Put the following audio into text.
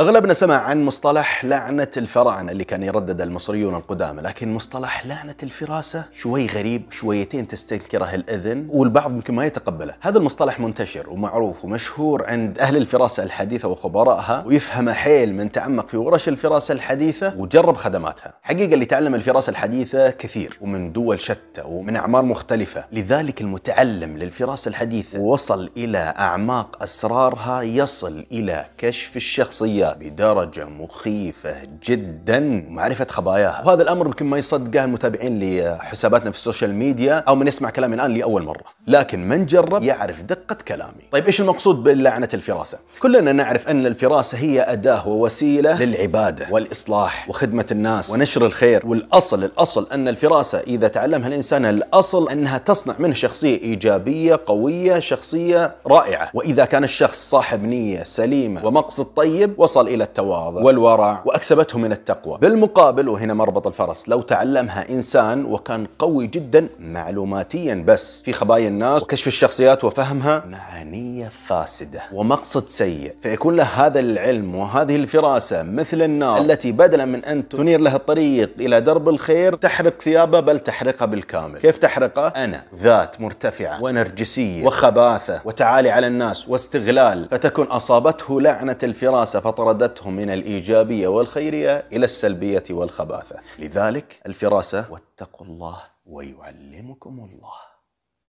أغلبنا سمع عن مصطلح لعنة الفراعنة اللي كان يردد المصريون القدامى لكن مصطلح لعنة الفراسة شوي غريب شويتين تستنكره الأذن والبعض يمكن ما يتقبله هذا المصطلح منتشر ومعروف ومشهور عند أهل الفراسة الحديثة وخبرائها ويفهم حيل من تعمق في ورش الفراسة الحديثة وجرب خدماتها حقيقة اللي تعلم الفراسة الحديثة كثير ومن دول شتى ومن أعمار مختلفة لذلك المتعلم للفراسة الحديثة ووصل إلى أعماق أسرارها يصل إلى كشف الشخصية بدرجة مخيفة جدا معرفة خباياها وهذا الأمر يمكن ما يصدقه المتابعين لحساباتنا في السوشيال ميديا أو من يسمع كلامي الآن لأول مرة لكن من جرب يعرف دقة كلامي طيب إيش المقصود بلعنة الفراسة؟ كلنا نعرف أن الفراسة هي أداة ووسيلة للعبادة والإصلاح وخدمة الناس ونشر الخير والأصل الأصل أن الفراسة إذا تعلمها الإنسان الأصل أنها تصنع منه شخصية إيجابية قوية شخصية رائعة وإذا كان الشخص صاحب نية سليمة ومقصد طيب وصل إلى التواضع والورع وأكسبته من التقوى بالمقابل وهنا مربط الفرس لو تعلمها إنسان وكان قوي جدا معلوماتيا بس في خبايا الناس وكشف الشخصيات وفهمها معانية فاسدة ومقصد سيء فيكون له هذا العلم وهذه الفراسة مثل النار التي بدلا من أن تنير له الطريق إلى درب الخير تحرق ثيابه بل تحرقه بالكامل كيف تحرقه؟ أنا ذات مرتفعة ونرجسية وخباثة وتعالي على الناس واستغلال فتكون أصابته لعنة الفراسة فطلع طردتهم من الإيجابية والخيرية إلى السلبية والخباثة لذلك الفراسة واتقوا الله ويعلمكم الله